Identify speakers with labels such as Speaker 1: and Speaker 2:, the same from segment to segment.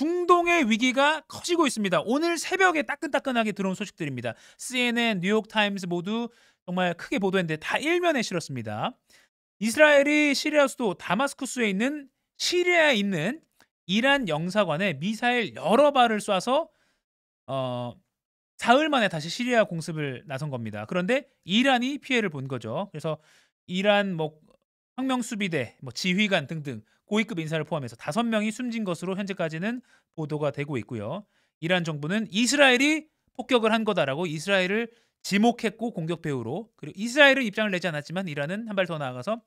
Speaker 1: 중동의 위기가 커지고 있습니다. 오늘 새벽에 따끈따끈하게 들어온 소식들입니다. CNN, 뉴욕타임스 모두 정말 크게 보도했는데 다 일면에 실었습니다. 이스라엘이 시리아 수도 다마스쿠스에 있는 시리아에 있는 이란 영사관에 미사일 여러 발을 쏴서 어, 사흘 만에 다시 시리아 공습을 나선 겁니다. 그런데 이란이 피해를 본 거죠. 그래서 이란 뭐 혁명수비대, 뭐 지휘관 등등 고위급 인사를 포함해서 다섯 명이 숨진 것으로 현재까지는 보도가 되고 있고요. 이란 정부는 이스라엘이 폭격을 한 거다라고 이스라엘을 지목했고 공격 배후로 그리고 이스라엘은 입장을 내지 않았지만 이란은 한 발 더 나아가서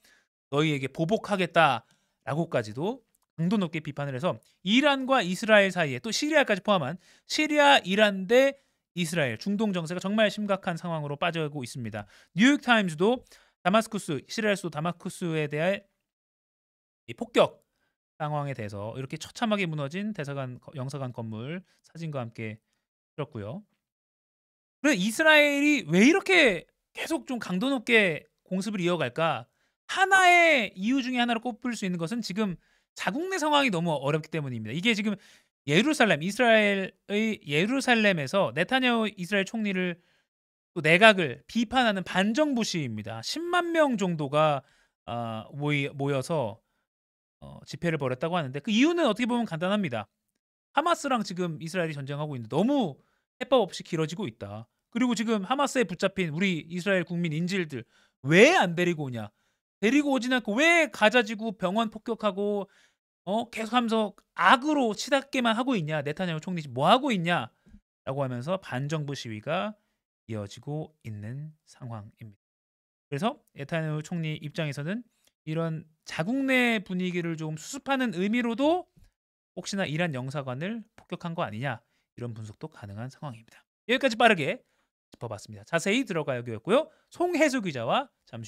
Speaker 1: 너희에게 보복하겠다라고까지도 강도 높게 비판을 해서 이란과 이스라엘 사이에 또 시리아까지 포함한 시리아 이란 대 이스라엘 중동 정세가 정말 심각한 상황으로 빠져가고 있습니다. 뉴욕 타임즈도 다마스쿠스 시리아 수도 다마스쿠스에 대해 이 폭격 상황에 대해서 이렇게 처참하게 무너진 대사관 영사관 건물 사진과 함께 들었고요. 그래 이스라엘이 왜 이렇게 계속 좀 강도 높게 공습을 이어갈까? 하나의 이유 중에 하나로 꼽을 수 있는 것은 지금 자국 내 상황이 너무 어렵기 때문입니다. 이게 지금 예루살렘 이스라엘의 예루살렘에서 네타냐후 이스라엘 총리를 또 내각을 비판하는 반정부 시위입니다. 10만 명 정도가 어, 모여서 어, 집회를 벌였다고 하는데 그 이유는 어떻게 보면 간단합니다. 하마스랑 지금 이스라엘이 전쟁하고 있는데 너무 해법 없이 길어지고 있다. 그리고 지금 하마스에 붙잡힌 우리 이스라엘 국민 인질들 왜 안 데리고 오냐? 데리고 오진 않고 왜 가자지구 병원 폭격하고 어 계속하면서 악으로 치닫게만 하고 있냐? 네타냐후 총리 뭐 하고 있냐? 라고 하면서 반정부 시위가 이어지고 있는 상황입니다. 그래서 네타냐후 총리 입장에서는 이런 자국 내 분위기를 좀 수습하는 의미로도 혹시나 이란 영사관을 폭격한 거 아니냐 이런 분석도 가능한 상황입니다. 여기까지 빠르게 짚어봤습니다. 자세히 들어가 야되였고요 송혜수 기자와 잠시